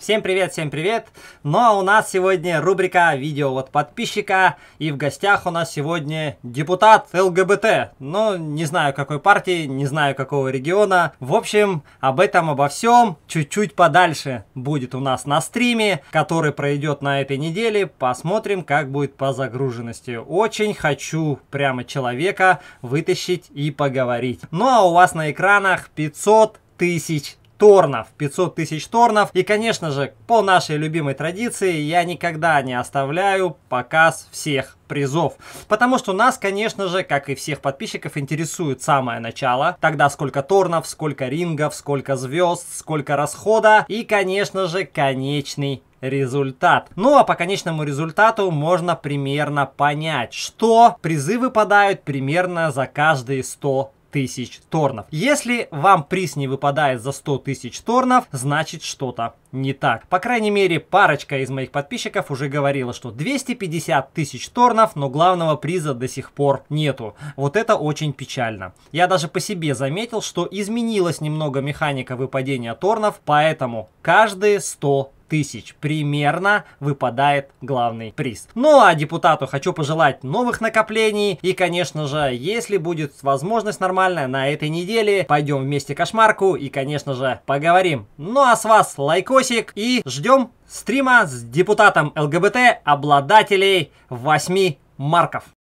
Всем привет, всем привет! Ну а у нас сегодня рубрика «Видео от подписчика» и в гостях у нас сегодня депутат ЛГБТ. Ну, не знаю какой партии, не знаю какого региона. В общем, об этом, обо всем чуть-чуть подальше будет у нас на стриме, который пройдет на этой неделе. Посмотрим, как будет по загруженности. Очень хочу прямо человека вытащить и поговорить. Ну а у вас на экранах 500 тысяч торнов, 500 тысяч торнов. И, конечно же, по нашей любимой традиции, я никогда не оставляю показ всех призов. Потому что нас, конечно же, как и всех подписчиков, интересует самое начало. Тогда сколько торнов, сколько рингов, сколько звезд, сколько расхода и, конечно же, конечный результат. Ну а по конечному результату можно примерно понять, что призы выпадают примерно за каждые 100 тысяч торнов. Если вам приз не выпадает за 100 тысяч торнов, значит что-то не так. По крайней мере, парочка из моих подписчиков уже говорила, что 250 тысяч торнов, но главного приза до сих пор нету. Вот это очень печально. Я даже по себе заметил, что изменилась немного механика выпадения торнов, поэтому каждые 100 тысяч примерно выпадает главный приз. Ну а депутату хочу пожелать новых накоплений и, конечно же, если будет возможность нормальная на этой неделе, пойдем вместе кошмарку и, конечно же, поговорим. Ну а с вас лайкосик и ждем стрима с депутатом ЛГБТ обладателей 8 марков.